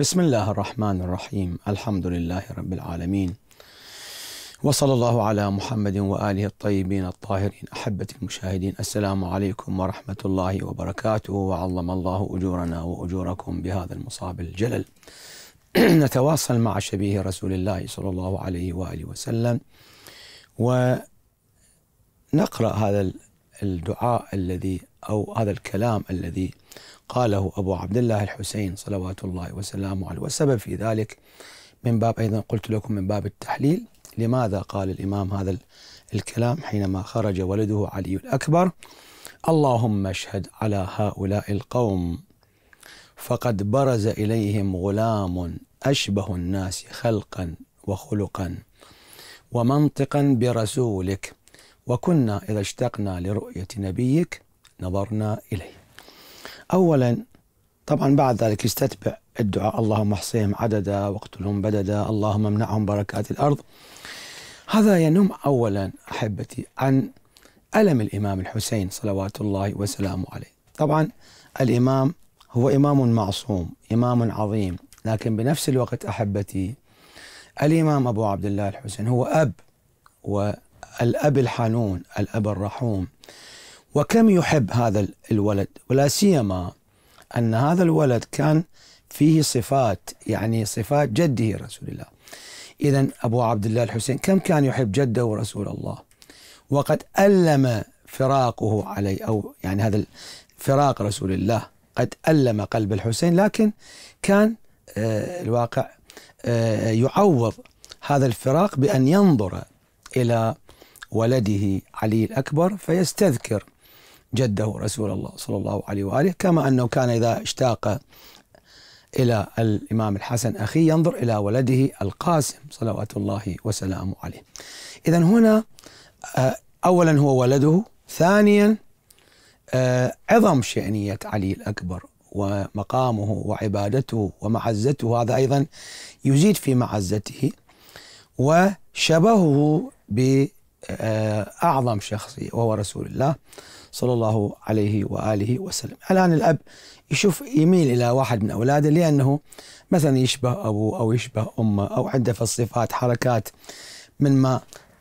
بسم الله الرحمن الرحيم الحمد لله رب العالمين وصلى الله على محمد وآله الطيبين الطاهرين أحبتي المشاهدين السلام عليكم ورحمة الله وبركاته وعظم الله أجورنا وأجوركم بهذا المصاب الجلل نتواصل مع شبيه رسول الله صلى الله عليه وآله وسلم ونقرأ هذا الدعاء الذي أو هذا الكلام الذي قاله أبو عبد الله الحسين صلوات الله وسلامه عليه والسبب في ذلك من باب أيضا قلت لكم من باب التحليل لماذا قال الإمام هذا الكلام حينما خرج ولده علي الأكبر اللهم اشهد على هؤلاء القوم فقد برز إليهم غلام أشبه الناس خلقا وخلقا ومنطقا برسولك وكنا إذا اشتقنا لرؤية نبيك نظرنا إليه أولا طبعا بعد ذلك يستتبع الدعاء اللهم احصيهم عددا واقتلهم بددا اللهم امنعهم بركات الأرض هذا ينم أولا أحبتي عن ألم الإمام الحسين صلوات الله وسلامه عليه طبعا الإمام هو إمام معصوم إمام عظيم لكن بنفس الوقت أحبتي الإمام أبو عبد الله الحسين هو أب والأب الحنون الأب الرحوم وكم يحب هذا الولد ولا سيما أن هذا الولد كان فيه صفات يعني صفات جده رسول الله إذا أبو عبد الله الحسين كم كان يحب جده ورسول الله وقد ألم فراقه عليه أو يعني هذا فراق رسول الله قد ألم قلب الحسين لكن كان آه، الواقع آه، يعوض هذا الفراق بأن ينظر إلى ولده علي الأكبر فيستذكر جده رسول الله صلى الله عليه واله كما انه كان اذا اشتاق الى الامام الحسن اخيه ينظر الى ولده القاسم صلوات الله وسلامه عليه. اذا هنا آه، اولا هو ولده، ثانيا آه، عظم شأنية علي الاكبر ومقامه وعبادته ومعزته هذا ايضا يزيد في معزته وشبهه ب آه، أعظم شخص وهو رسول الله صلى الله عليه وآله وسلم الآن الأب يشوف يميل إلى واحد من أولاده لأنه مثلا يشبه أبوه أو يشبه أمه أو عنده في الصفات حركات مما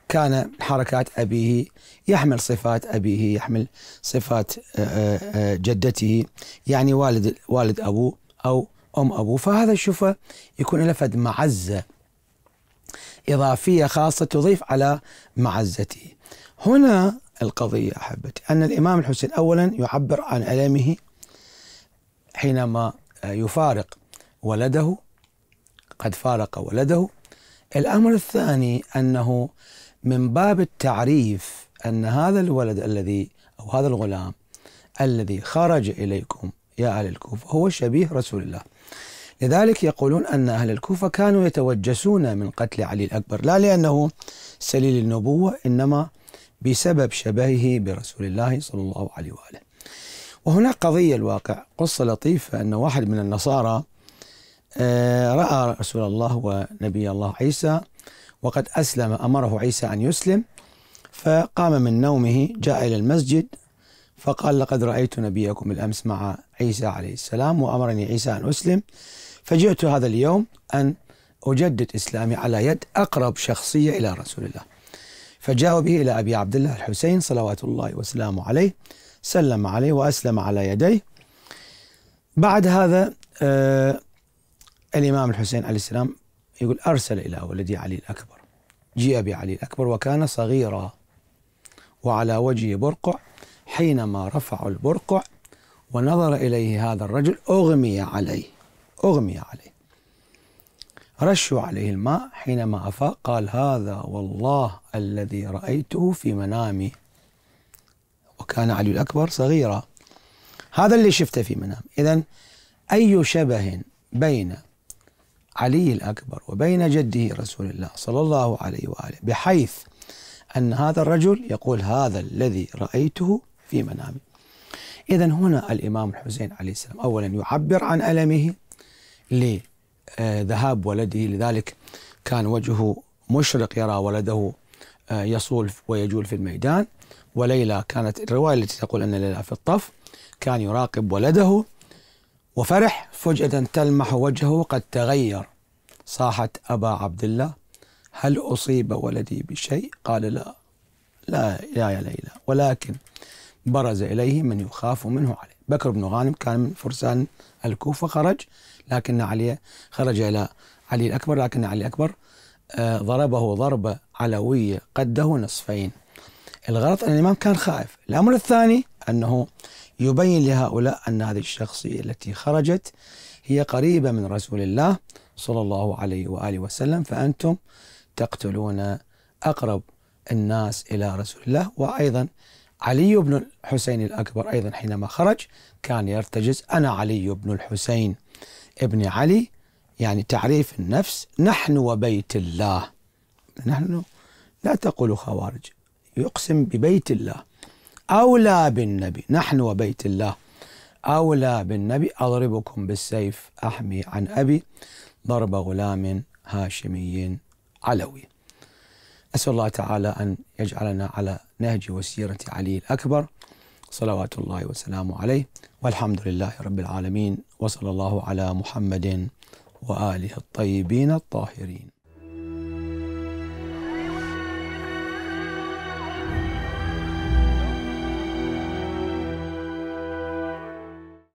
كان حركات أبيه يحمل صفات أبيه يحمل صفات آه، آه، جدته يعني والد والد أبوه أو أم أبوه فهذا شوفه يكون له فد معزة إضافية خاصة تضيف على معزتي هنا القضية أحبتي أن الإمام الحسين أولا يعبر عن ألمه حينما يفارق ولده قد فارق ولده الأمر الثاني أنه من باب التعريف أن هذا الولد الذي أو هذا الغلام الذي خرج إليكم يا أهل الكوفة هو شبيه رسول الله لذلك يقولون أن أهل الكوفة كانوا يتوجسون من قتل علي الأكبر لا لأنه سليل النبوة إنما بسبب شبهه برسول الله صلى الله عليه وآله وهناك قضية الواقع قصة لطيفة أن واحد من النصارى آه، رأى رسول الله ونبي الله عيسى وقد أسلم أمره عيسى أن يسلم فقام من نومه جاء إلى المسجد فقال لقد رأيت نبيكم الأمس مع عيسى عليه السلام وأمرني عيسى أن أسلم فجئت هذا اليوم أن أجدد إسلامي على يد أقرب شخصية إلى رسول الله فجاء به إلى أبي عبد الله الحسين صلوات الله وسلامه عليه سلم عليه وأسلم على يديه بعد هذا آه الإمام الحسين عليه السلام يقول أرسل إلى ولدي علي الأكبر جيء بعلي الأكبر وكان صغيرا وعلى وجهه برقع حينما رفعوا البرقع ونظر إليه هذا الرجل أغمي عليه أغمي عليه رشوا عليه الماء حينما أفاق قال هذا والله الذي رأيته في منامي وكان علي الأكبر صغيرا هذا اللي شفته في منام إذا أي شبه بين علي الأكبر وبين جده رسول الله صلى الله عليه وآله بحيث أن هذا الرجل يقول هذا الذي رأيته في منامي إذا هنا الإمام الحسين عليه السلام أولا يعبر عن ألمه لذهاب ولده لذلك كان وجهه مشرق يرى ولده آه، يصول ويجول في الميدان وليلى كانت الرواية التي تقول أن ليلى في الطف كان يراقب ولده وفرح فجأة تلمح وجهه قد تغير صاحت أبا عبد الله هل أصيب ولدي بشيء قال لا لا, يا ليلى ولكن برز إليه من يخاف منه عليه بكر بن غانم كان من فرسان الكوفة خرج لكن علي خرج إلى علي الأكبر لكن علي الأكبر آه، ضربه ضربة علوية قده نصفين الغلط أن الإمام كان خائف الأمر الثاني أنه يبين لهؤلاء أن هذه الشخصية التي خرجت هي قريبة من رسول الله صلى الله عليه وآله وسلم فأنتم تقتلون أقرب الناس إلى رسول الله وأيضا علي بن الحسين الأكبر أيضا حينما خرج كان يرتجز أنا علي بن الحسين ابن علي يعني تعريف النفس نحن وبيت الله نحن لا تقول خوارج يقسم ببيت الله أولى بالنبي نحن وبيت الله أولى بالنبي أضربكم بالسيف أحمي عن أبي ضرب غلام هاشمي علوي أسأل الله تعالى أن يجعلنا على نهج وسيرة علي الأكبر صلوات الله وسلامه عليه والحمد لله رب العالمين وصلى الله على محمد وآله الطيبين الطاهرين